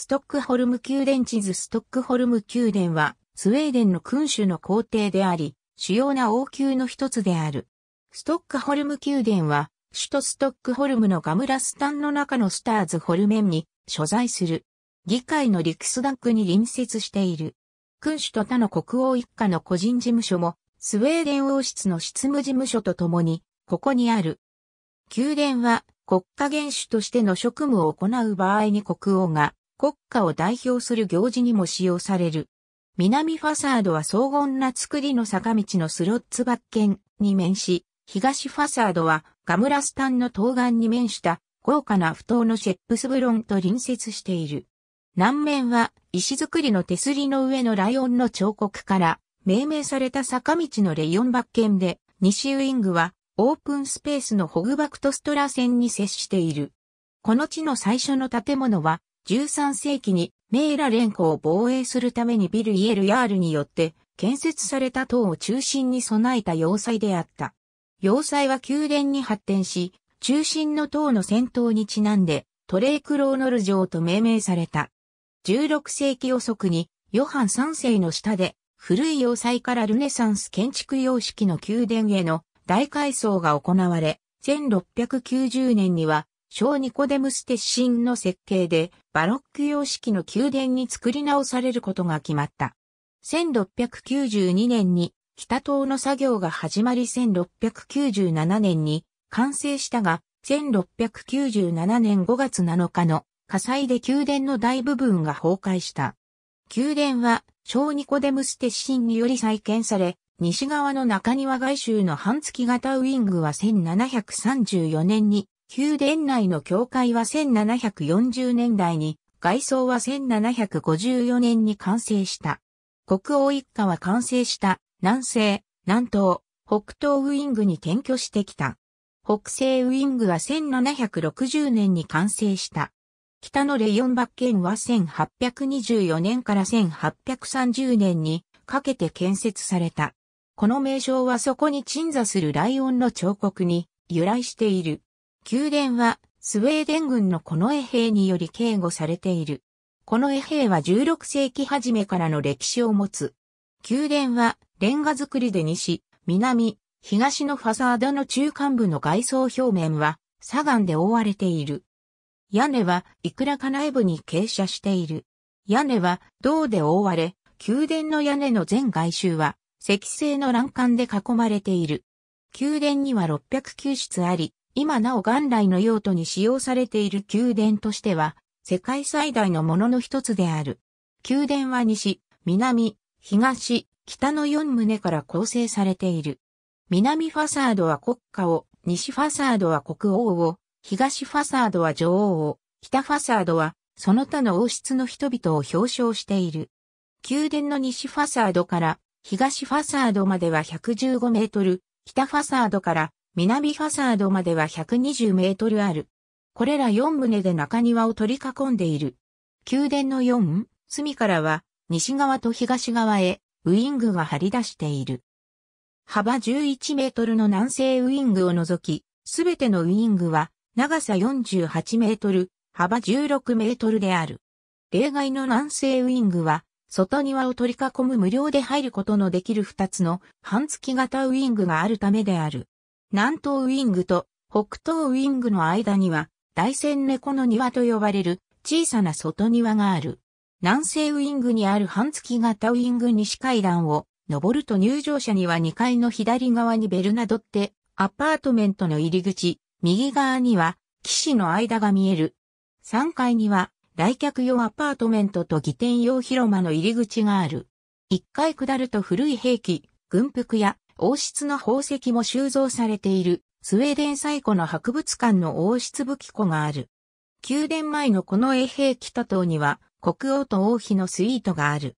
ストックホルム宮殿地図ストックホルム宮殿は、スウェーデンの君主の皇帝であり、主要な王宮の一つである。ストックホルム宮殿は、首都ストックホルムのガムラスタンの中のスターズホルメンに所在する。議会のリクスダックに隣接している。君主と他の国王一家の個人事務所も、スウェーデン王室の執務事務所とともに、ここにある。宮殿は、国家元首としての職務を行う場合に国王が、国家を代表する行事にも使用される。南ファサードは荘厳な造りの坂道のスロッツバッケンに面し、東ファサードはガムラスタンの東岸に面した豪華な不当のシェップスブロンと隣接している。南面は石造りの手すりの上のライオンの彫刻から命名された坂道のレイオンバッケンで、西ウィングはオープンスペースのホグバクトストラ線に接している。この地の最初の建物は13世紀にメーラ連湖を防衛するためにビル・イエル・ヤールによって建設された塔を中心に備えた要塞であった。要塞は宮殿に発展し、中心の塔の先頭にちなんでトレイクローノル城と命名された。16世紀遅くにヨハン3世の下で古い要塞からルネサンス建築様式の宮殿への大改装が行われ、1690年には小ニコデムス鉄心の設計で、バロック様式の宮殿に作り直されることが決まった。1692年に北東の作業が始まり1697年に完成したが、1697年5月7日の火災で宮殿の大部分が崩壊した。宮殿は小ニコデムス鉄心により再建され、西側の中庭外周の半月型ウィングは1734年に宮殿内の教会は1740年代に、外装は1754年に完成した。国王一家は完成した南西、南東、北東ウィングに転居してきた。北西ウィングは1760年に完成した。北のレヨンバッケンは1824年から1830年にかけて建設された。この名称はそこに鎮座するライオンの彫刻に由来している。宮殿はスウェーデン軍のこの衛兵により警護されている。この衛兵は16世紀初めからの歴史を持つ。宮殿はレンガ造りで西、南、東のファサードの中間部の外装表面は砂岩で覆われている。屋根はいくらか内部に傾斜している。屋根は銅で覆われ、宮殿の屋根の全外周は石製の欄干で囲まれている。宮殿には609室あり、今なお元来の用途に使用されている宮殿としては、世界最大のものの一つである。宮殿は西、南、東、北の4棟から構成されている。南ファサードは国家を、西ファサードは国王を、東ファサードは女王を、北ファサードはその他の王室の人々を表彰している。宮殿の西ファサードから東ファサードまでは115メートル、北ファサードから南ファサードまでは120メートルある。これら4棟で中庭を取り囲んでいる。宮殿の4隅からは西側と東側へウイングが張り出している。幅11メートルの南西ウイングを除き、すべてのウイングは長さ48メートル、幅16メートルである。例外の南西ウイングは、外庭を取り囲む無料で入ることのできる2つの半月型ウイングがあるためである。南東ウィングと北東ウィングの間には、大仙猫の庭と呼ばれる小さな外庭がある。南西ウィングにある半月型ウィング西階段を登ると入場者には2階の左側にベルナドってアパートメントの入り口、右側には騎士の間が見える。3階には来客用アパートメントと義典用広間の入り口がある。1階下ると古い兵器、軍服や王室の宝石も収蔵されている、スウェーデン最古の博物館の王室武器庫がある。宮殿前のこの衛兵北島には、国王と王妃のスイートがある。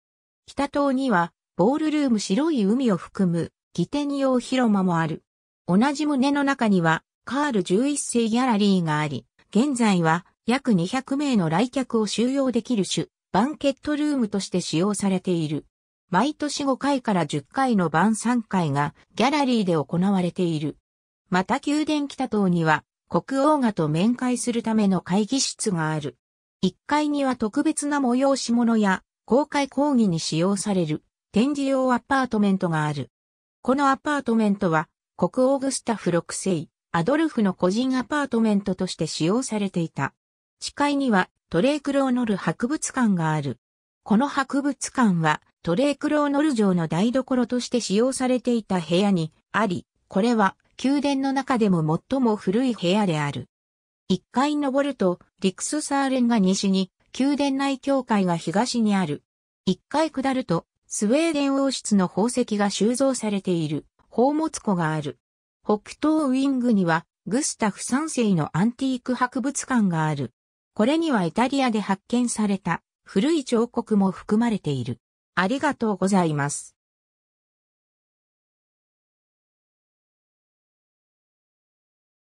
北島には、ボールルーム白い海を含む、儀典用広間もある。同じ胸の中には、カール11世ギャラリーがあり、現在は約200名の来客を収容できる種、バンケットルームとして使用されている。毎年5回から10回の晩3回がギャラリーで行われている。また宮殿北棟には国王がと面会するための会議室がある。1階には特別な催し物や公開講義に使用される展示用アパートメントがある。このアパートメントは国王グスタフ6世、アドルフの個人アパートメントとして使用されていた。地下にはトレイクローノル博物館がある。この博物館はトレークローノル城の台所として使用されていた部屋にあり、これは宮殿の中でも最も古い部屋である。一階登ると、リクスサーレンが西に、宮殿内教会が東にある。一階下ると、スウェーデン王室の宝石が収蔵されている宝物庫がある。北東ウィングにはグスタフ三世のアンティーク博物館がある。これにはイタリアで発見された古い彫刻も含まれている。ありがとうございます。